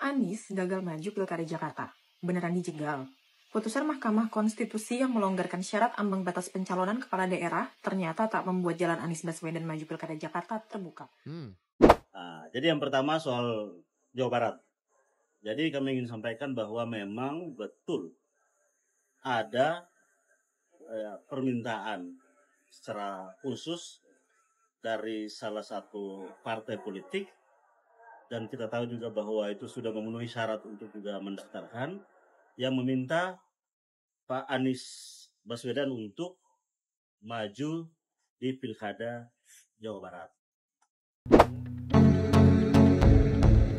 Anies gagal maju Pilkada Jakarta. Beneran dijegal. Putusan Mahkamah Konstitusi yang melonggarkan syarat ambang batas pencalonan kepala daerah ternyata tak membuat jalan Anies Baswedan maju Pilkada Jakarta terbuka. Hmm. Nah, jadi yang pertama soal Jawa Barat. Jadi kami ingin sampaikan bahwa memang betul ada eh, permintaan secara khusus dari salah satu partai politik dan kita tahu juga bahwa itu sudah memenuhi syarat untuk juga mendaftarkan yang meminta Pak Anies Baswedan untuk maju di Pilkada Jawa Barat.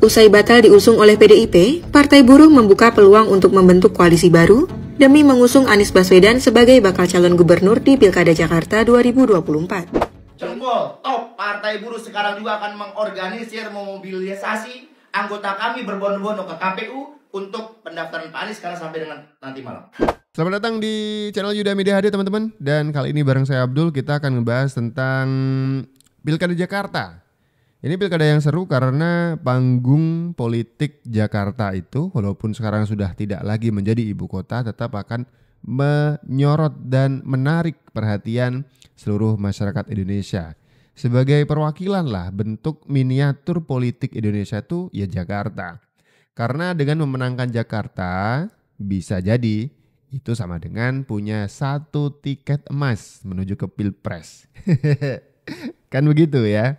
Usai batal diusung oleh PDIP, Partai Buruh membuka peluang untuk membentuk koalisi baru demi mengusung Anies Baswedan sebagai bakal calon gubernur di Pilkada Jakarta 2024. Jempol, top Partai Buruh sekarang juga akan mengorganisir memobilisasi anggota kami berbondong-bondong ke KPU untuk pendaftaran Pak Anies sekarang sampai dengan nanti malam. Selamat datang di channel Yuda Media HD teman-teman dan kali ini bareng saya Abdul kita akan ngebahas tentang Pilkada Jakarta. Ini pilkada yang seru karena panggung politik Jakarta itu walaupun sekarang sudah tidak lagi menjadi ibu kota tetap akan menyorot dan menarik perhatian seluruh masyarakat Indonesia. Sebagai perwakilan lah bentuk miniatur politik Indonesia itu ya Jakarta. Karena dengan memenangkan Jakarta bisa jadi itu sama dengan punya satu tiket emas menuju ke Pilpres. kan begitu ya.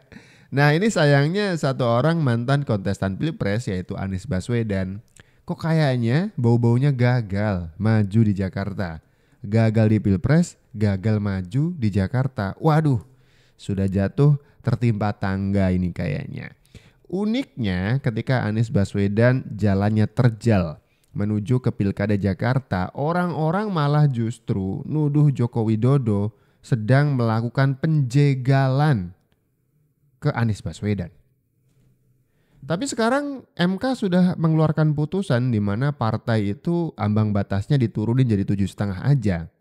Nah ini sayangnya satu orang mantan kontestan Pilpres yaitu Anies Baswedan. Kok kayaknya bau-baunya gagal maju di Jakarta. Gagal di Pilpres, gagal maju di Jakarta. Waduh, sudah jatuh tertimpa tangga ini kayaknya. Uniknya ketika Anies Baswedan jalannya terjal menuju ke Pilkada Jakarta, orang-orang malah justru nuduh Joko Widodo sedang melakukan penjegalan ke Anies Baswedan. Tapi sekarang MK sudah mengeluarkan putusan di mana partai itu ambang batasnya diturunin jadi tujuh setengah aja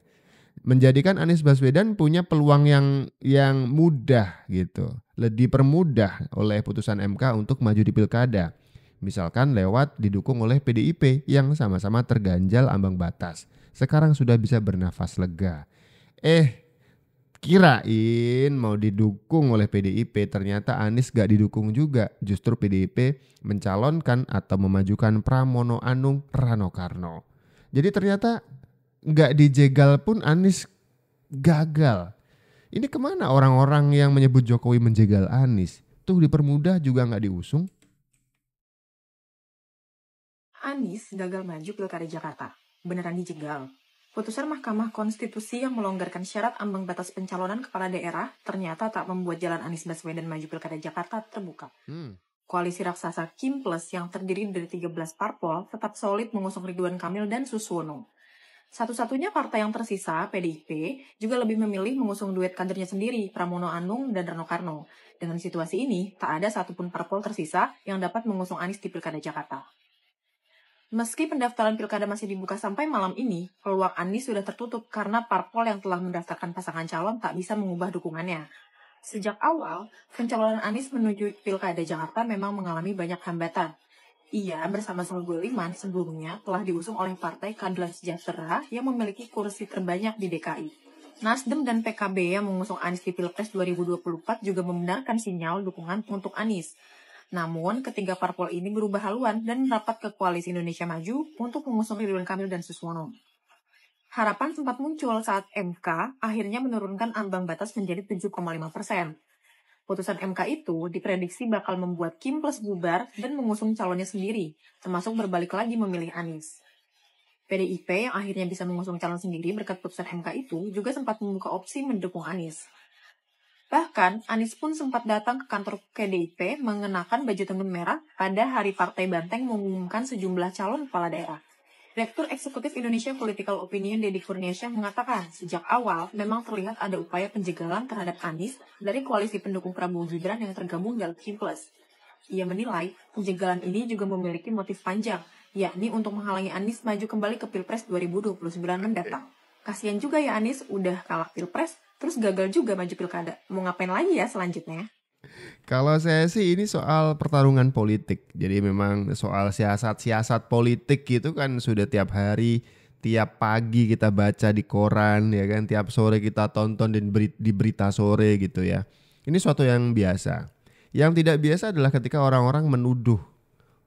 menjadikan Anies Baswedan punya peluang yang yang mudah gitu, lebih permudah oleh putusan MK untuk maju di pilkada. Misalkan lewat didukung oleh PDIP yang sama-sama terganjal ambang batas. Sekarang sudah bisa bernafas lega. Eh, kirain mau didukung oleh PDIP, ternyata Anies gak didukung juga. Justru PDIP mencalonkan atau memajukan Pramono Anung Rano Karno. Jadi ternyata nggak dijegal pun Anis gagal. Ini kemana orang-orang yang menyebut Jokowi menjegal Anis Tuh dipermudah juga nggak diusung. Anis gagal maju pilkada Jakarta. Beneran dijegal. Putusan Mahkamah Konstitusi yang melonggarkan syarat ambang batas pencalonan kepala daerah ternyata tak membuat jalan Anis Baswedan maju pilkada Jakarta terbuka. Hmm. Koalisi raksasa Kim Plus yang terdiri dari 13 parpol tetap solid mengusung Ridwan Kamil dan Suswono. Satu-satunya partai yang tersisa, PDIP, juga lebih memilih mengusung duet kadernya sendiri, Pramono Anung dan Rano Karno. Dengan situasi ini, tak ada satupun parpol tersisa yang dapat mengusung Anies di Pilkada Jakarta. Meski pendaftaran pilkada masih dibuka sampai malam ini, peluang Anies sudah tertutup karena parpol yang telah mendaftarkan pasangan calon tak bisa mengubah dukungannya. Sejak awal, pencalonan Anies menuju pilkada Jakarta memang mengalami banyak hambatan. Ia bersama-sama Iman sebelumnya telah diusung oleh Partai Keadilan Sejahtera yang memiliki kursi terbanyak di DKI. Nasdem dan PKB yang mengusung Anies di Pilpres 2024 juga membenarkan sinyal dukungan untuk Anies. Namun, ketiga parpol ini berubah haluan dan rapat ke Koalisi Indonesia Maju untuk mengusung Ridwan Kamil dan Suswono. Harapan sempat muncul saat MK akhirnya menurunkan ambang batas menjadi 7,5 persen. Putusan MK itu diprediksi bakal membuat Kim Plus bubar dan mengusung calonnya sendiri, termasuk berbalik lagi memilih Anies. PDIP yang akhirnya bisa mengusung calon sendiri berkat putusan MK itu juga sempat membuka opsi mendukung Anies. Bahkan, Anies pun sempat datang ke kantor PDIP mengenakan baju tenun merah pada hari Partai Banteng mengumumkan sejumlah calon kepala daerah. Direktur Eksekutif Indonesia Political Opinion Deddy Kurniasyah mengatakan, sejak awal memang terlihat ada upaya penjagalan terhadap Anies dari koalisi pendukung Prabowo Gibran yang tergabung dalam Plus. Ia menilai penjagalan ini juga memiliki motif panjang, yakni untuk menghalangi Anies maju kembali ke Pilpres 2029 mendatang. Kasihan juga ya Anies, udah kalah Pilpres, terus gagal juga maju pilkada. Mau ngapain lagi ya selanjutnya? Kalau saya sih ini soal pertarungan politik. Jadi memang soal siasat-siasat politik gitu kan sudah tiap hari, tiap pagi kita baca di koran ya kan, tiap sore kita tonton di, di berita sore gitu ya. Ini suatu yang biasa. Yang tidak biasa adalah ketika orang-orang menuduh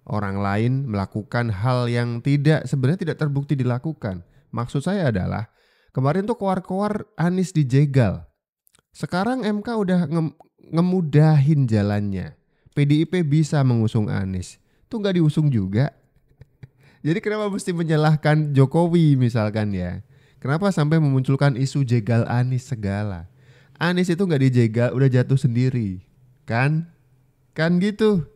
orang lain melakukan hal yang tidak sebenarnya tidak terbukti dilakukan. Maksud saya adalah kemarin tuh koar-koar Anis dijegal. Sekarang MK udah ngemudahin jalannya. PDIP bisa mengusung Anies, tuh nggak diusung juga. Jadi kenapa mesti menyalahkan Jokowi misalkan ya? Kenapa sampai memunculkan isu jegal Anies segala? Anies itu nggak dijegal, udah jatuh sendiri, kan? Kan gitu.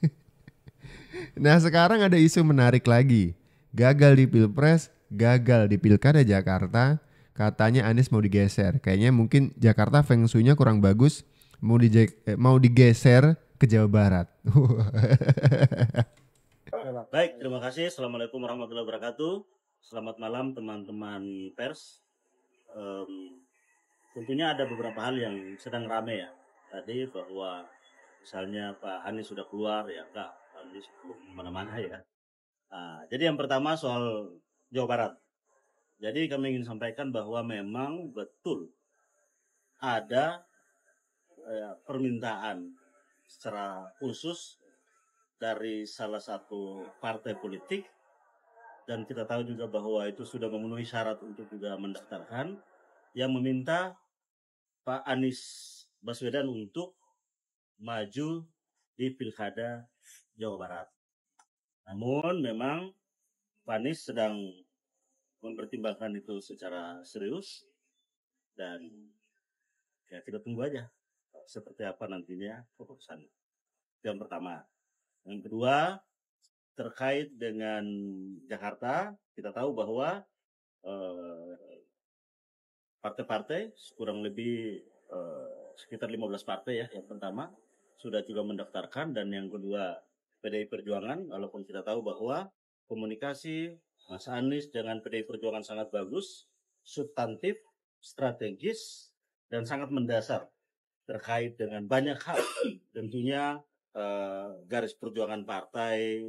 nah sekarang ada isu menarik lagi. Gagal di Pilpres, gagal di Pilkada Jakarta, katanya Anies mau digeser. Kayaknya mungkin Jakarta feng kurang bagus, mau di eh, mau digeser ke Jawa Barat. Baik, terima kasih. Assalamualaikum warahmatullahi wabarakatuh. Selamat malam teman-teman pers. Um, tentunya ada beberapa hal yang sedang rame ya. Tadi bahwa misalnya Pak Hani sudah keluar ya, enggak, Pak Hanis mana-mana ya. Nah, jadi yang pertama soal Jawa Barat. Jadi kami ingin sampaikan bahwa memang betul ada eh, permintaan secara khusus dari salah satu partai politik dan kita tahu juga bahwa itu sudah memenuhi syarat untuk juga mendaftarkan yang meminta Pak Anies Baswedan untuk maju di Pilkada Jawa Barat. Namun memang Pak Anies sedang mempertimbangkan itu secara serius dan ya kita tunggu aja seperti apa nantinya keputusan. Itu yang pertama. Yang kedua, terkait dengan Jakarta, kita tahu bahwa eh, partai-partai eh, kurang lebih eh, sekitar 15 partai ya yang pertama sudah juga mendaftarkan dan yang kedua PDI Perjuangan walaupun kita tahu bahwa komunikasi Mas Anies dengan PDI Perjuangan sangat bagus, substantif, strategis dan sangat mendasar terkait dengan banyak hal. Tentunya uh, garis perjuangan partai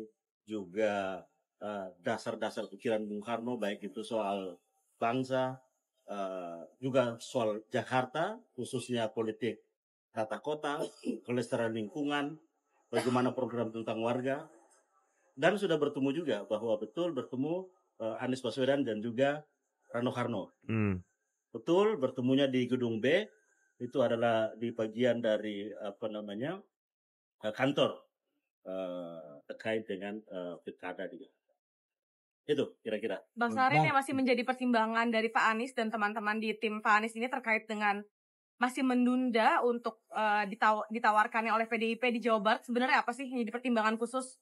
juga eh, dasar-dasar uh, pikiran Bung Karno baik itu soal bangsa uh, juga soal Jakarta khususnya politik tata kota, kelestarian lingkungan, bagaimana program tentang warga dan sudah bertemu juga bahwa betul bertemu uh, Anies Baswedan dan juga Rano Karno. Hmm. Betul bertemunya di gedung B itu adalah di bagian dari apa namanya eh, kantor eh, terkait dengan eh, pilkada juga. itu kira-kira. Bang Sarin yang masih menjadi pertimbangan dari Pak Anies dan teman-teman di tim Pak Anies ini terkait dengan masih menunda untuk ditaw ditawarkannya oleh PDIP di Jawa Barat sebenarnya apa sih yang jadi pertimbangan khusus?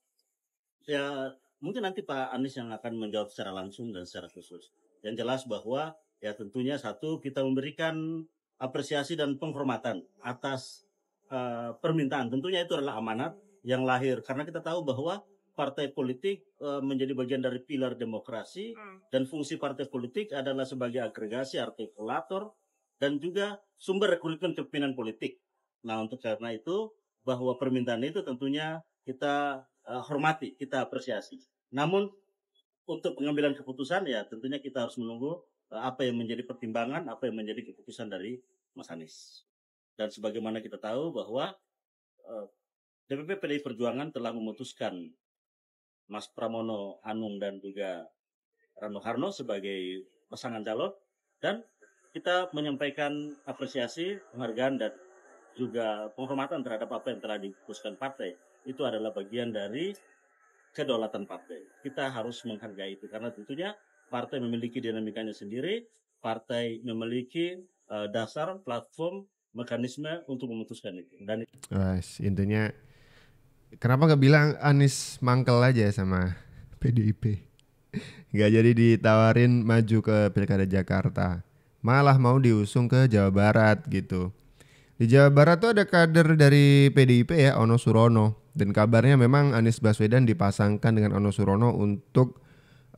Ya mungkin nanti Pak Anies yang akan menjawab secara langsung dan secara khusus. Yang jelas bahwa ya tentunya satu kita memberikan apresiasi dan penghormatan atas uh, permintaan. Tentunya itu adalah amanat yang lahir karena kita tahu bahwa partai politik uh, menjadi bagian dari pilar demokrasi hmm. dan fungsi partai politik adalah sebagai agregasi, artikulator dan juga sumber rekrutmen kepemimpinan politik. Nah, untuk karena itu bahwa permintaan itu tentunya kita uh, hormati, kita apresiasi. Namun untuk pengambilan keputusan ya tentunya kita harus menunggu apa yang menjadi pertimbangan, apa yang menjadi keputusan dari Mas Anies. Dan sebagaimana kita tahu bahwa eh, DPP PDI Perjuangan telah memutuskan Mas Pramono Anung dan juga Rano Harno sebagai pasangan calon dan kita menyampaikan apresiasi, penghargaan dan juga penghormatan terhadap apa yang telah diputuskan partai. Itu adalah bagian dari kedaulatan partai. Kita harus menghargai itu karena tentunya partai memiliki dinamikanya sendiri, partai memiliki uh, dasar platform mekanisme untuk memutuskan itu. Dan intinya kenapa nggak bilang Anis mangkel aja sama PDIP? Gak jadi ditawarin maju ke Pilkada Jakarta, malah mau diusung ke Jawa Barat gitu. Di Jawa Barat tuh ada kader dari PDIP ya, Ono Surono. Dan kabarnya memang Anies Baswedan dipasangkan dengan Ono Surono untuk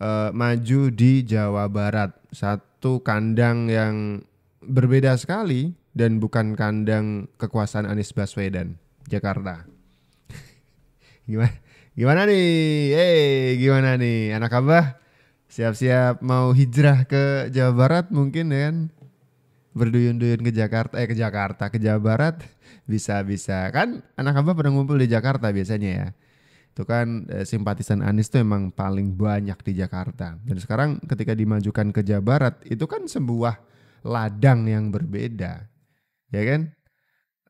uh, maju di Jawa Barat. Satu kandang yang berbeda sekali dan bukan kandang kekuasaan Anies Baswedan Jakarta. gimana? Gimana nih? Eh, hey, gimana nih? Anak abah siap-siap mau hijrah ke Jawa Barat mungkin ya kan? Berduyun-duyun ke Jakarta, eh ke Jakarta, ke Jawa Barat bisa-bisa. Kan anak abah pernah ngumpul di Jakarta biasanya ya. Itu kan eh, simpatisan Anies tuh emang paling banyak di Jakarta. Dan sekarang ketika dimajukan ke Jawa Barat itu kan sebuah ladang yang berbeda, ya kan?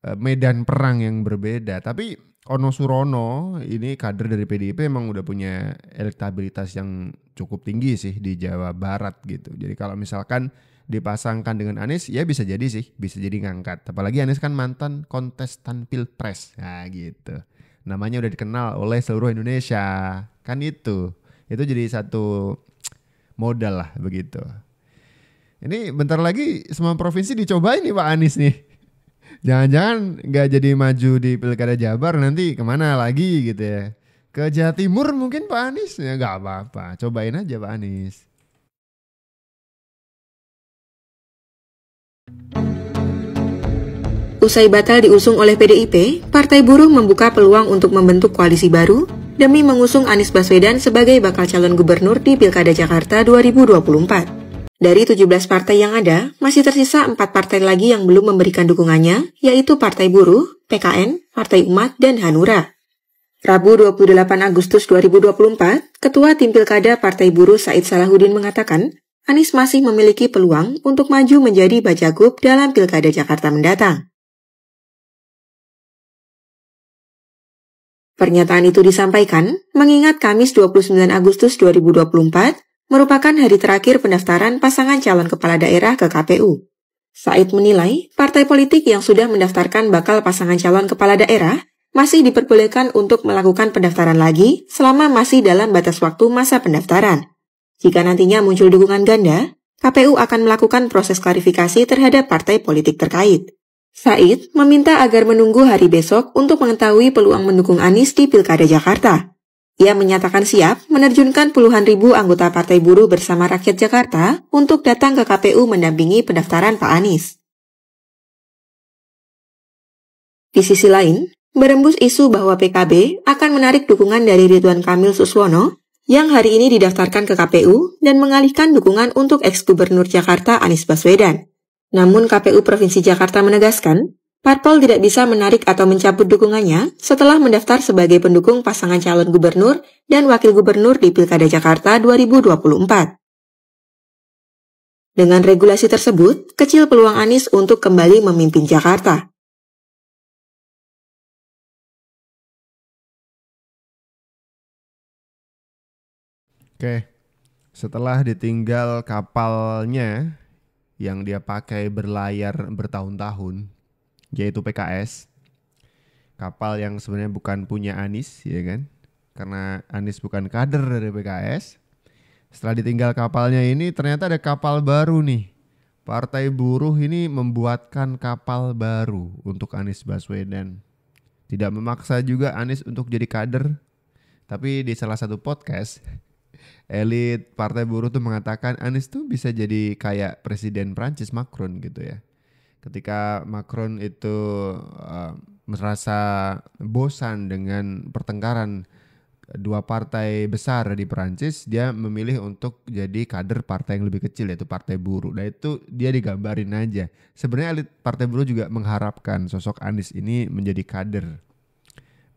E, medan perang yang berbeda. Tapi Ono Surono ini kader dari PDIP emang udah punya elektabilitas yang cukup tinggi sih di Jawa Barat gitu. Jadi kalau misalkan dipasangkan dengan Anies ya bisa jadi sih, bisa jadi ngangkat. Apalagi Anies kan mantan kontestan Pilpres. Nah, gitu. Namanya udah dikenal oleh seluruh Indonesia. Kan itu. Itu jadi satu modal lah begitu. Ini bentar lagi semua provinsi dicobain nih Pak Anies nih. Jangan-jangan nggak jadi maju di Pilkada Jabar nanti kemana lagi gitu ya. Ke Jawa Timur mungkin Pak Anies. Ya nggak apa-apa, cobain aja Pak Anies. Usai batal diusung oleh PDIP, Partai Buruh membuka peluang untuk membentuk koalisi baru demi mengusung Anies Baswedan sebagai bakal calon gubernur di Pilkada Jakarta 2024. Dari 17 partai yang ada, masih tersisa 4 partai lagi yang belum memberikan dukungannya, yaitu Partai Buruh, PKN, Partai Umat, dan Hanura. Rabu 28 Agustus 2024, Ketua Tim Pilkada Partai Buruh Said Salahuddin mengatakan, Anies masih memiliki peluang untuk maju menjadi Bacagup dalam Pilkada Jakarta mendatang. Pernyataan itu disampaikan mengingat Kamis 29 Agustus 2024 merupakan hari terakhir pendaftaran pasangan calon kepala daerah ke KPU. Said menilai, partai politik yang sudah mendaftarkan bakal pasangan calon kepala daerah masih diperbolehkan untuk melakukan pendaftaran lagi selama masih dalam batas waktu masa pendaftaran. Jika nantinya muncul dukungan ganda, KPU akan melakukan proses klarifikasi terhadap partai politik terkait. Said meminta agar menunggu hari besok untuk mengetahui peluang mendukung Anies di Pilkada Jakarta. Ia menyatakan siap menerjunkan puluhan ribu anggota Partai Buruh bersama rakyat Jakarta untuk datang ke KPU mendampingi pendaftaran Pak Anies. Di sisi lain, berembus isu bahwa PKB akan menarik dukungan dari Ridwan Kamil Suswono yang hari ini didaftarkan ke KPU dan mengalihkan dukungan untuk ex-gubernur Jakarta Anies Baswedan. Namun KPU Provinsi Jakarta menegaskan, Parpol tidak bisa menarik atau mencabut dukungannya setelah mendaftar sebagai pendukung pasangan calon gubernur dan wakil gubernur di Pilkada Jakarta 2024. Dengan regulasi tersebut, kecil peluang Anies untuk kembali memimpin Jakarta. Oke, setelah ditinggal kapalnya yang dia pakai berlayar bertahun-tahun, yaitu PKS. Kapal yang sebenarnya bukan punya Anis, ya kan? Karena Anis bukan kader dari PKS. Setelah ditinggal kapalnya ini, ternyata ada kapal baru nih. Partai Buruh ini membuatkan kapal baru untuk Anies Baswedan. Tidak memaksa juga Anies untuk jadi kader, tapi di salah satu podcast elit Partai Buruh tuh mengatakan Anies tuh bisa jadi kayak Presiden Prancis Macron gitu ya ketika Macron itu uh, merasa bosan dengan pertengkaran dua partai besar di Perancis dia memilih untuk jadi kader partai yang lebih kecil yaitu partai buruh. Nah itu dia digambarin aja. Sebenarnya elit partai buruh juga mengharapkan sosok Anies ini menjadi kader,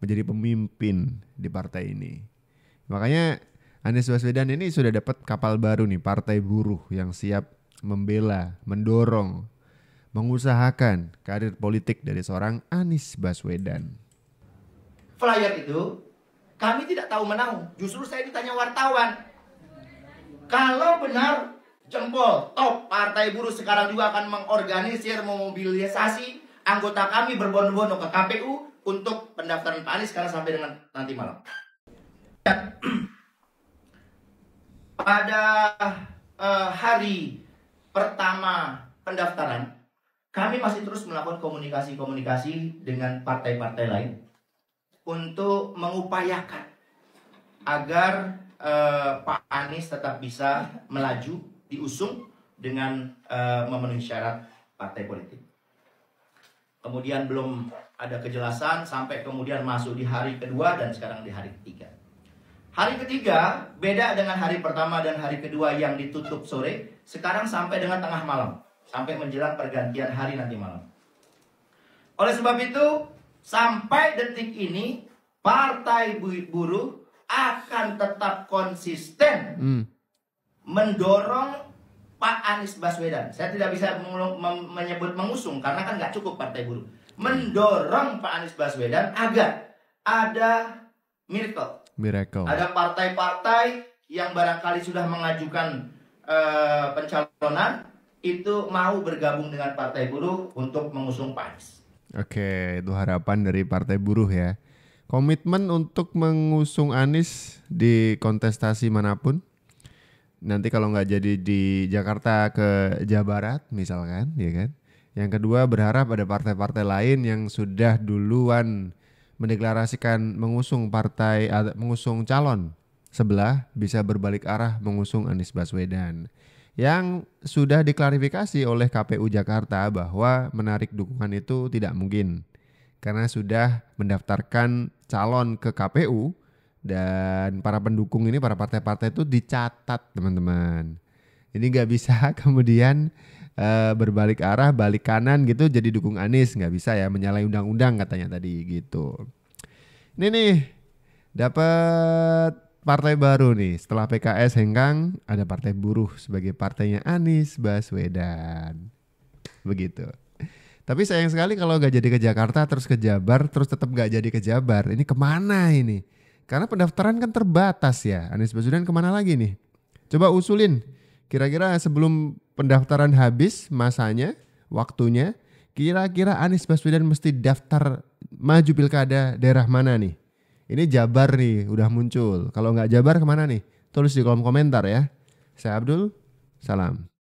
menjadi pemimpin di partai ini. Makanya Anies Baswedan ini sudah dapat kapal baru nih partai buruh yang siap membela, mendorong mengusahakan karir politik dari seorang Anies Baswedan. Flyer itu kami tidak tahu menahu, justru saya ditanya wartawan. Kalau benar jempol top partai buruh sekarang juga akan mengorganisir memobilisasi anggota kami berbondong-bondong ke KPU untuk pendaftaran Pak Anies karena sampai dengan nanti malam. pada uh, hari pertama pendaftaran kami masih terus melakukan komunikasi-komunikasi dengan partai-partai lain untuk mengupayakan agar eh, Pak Anies tetap bisa melaju diusung dengan eh, memenuhi syarat partai politik. Kemudian belum ada kejelasan sampai kemudian masuk di hari kedua dan sekarang di hari ketiga. Hari ketiga beda dengan hari pertama dan hari kedua yang ditutup sore, sekarang sampai dengan tengah malam sampai menjelang pergantian hari nanti malam. Oleh sebab itu, sampai detik ini partai buruh akan tetap konsisten hmm. mendorong Pak Anies Baswedan. Saya tidak bisa menyebut mengusung karena kan nggak cukup partai buruh. Mendorong Pak Anies Baswedan agar ada miracle. Miracle. Ada partai-partai yang barangkali sudah mengajukan uh, pencalonan itu mau bergabung dengan Partai Buruh untuk mengusung Anies. Oke, itu harapan dari Partai Buruh ya. Komitmen untuk mengusung Anies di kontestasi manapun. Nanti kalau nggak jadi di Jakarta ke Jawa Barat misalkan, ya kan. Yang kedua berharap ada partai-partai lain yang sudah duluan mendeklarasikan mengusung partai eh, mengusung calon sebelah bisa berbalik arah mengusung Anies Baswedan yang sudah diklarifikasi oleh KPU Jakarta bahwa menarik dukungan itu tidak mungkin karena sudah mendaftarkan calon ke KPU dan para pendukung ini para partai-partai itu dicatat teman-teman. Ini nggak bisa kemudian e, berbalik arah balik kanan gitu jadi dukung Anies nggak bisa ya menyalahi undang-undang katanya tadi gitu. Ini nih dapat partai baru nih. Setelah PKS hengkang, ada partai buruh sebagai partainya Anies Baswedan. Begitu. Tapi sayang sekali kalau gak jadi ke Jakarta, terus ke Jabar, terus tetap gak jadi ke Jabar. Ini kemana ini? Karena pendaftaran kan terbatas ya. Anies Baswedan kemana lagi nih? Coba usulin. Kira-kira sebelum pendaftaran habis masanya, waktunya, kira-kira Anies Baswedan mesti daftar maju pilkada daerah mana nih? Ini Jabar nih, udah muncul. Kalau nggak Jabar kemana nih? Tulis di kolom komentar ya. Saya Abdul, salam.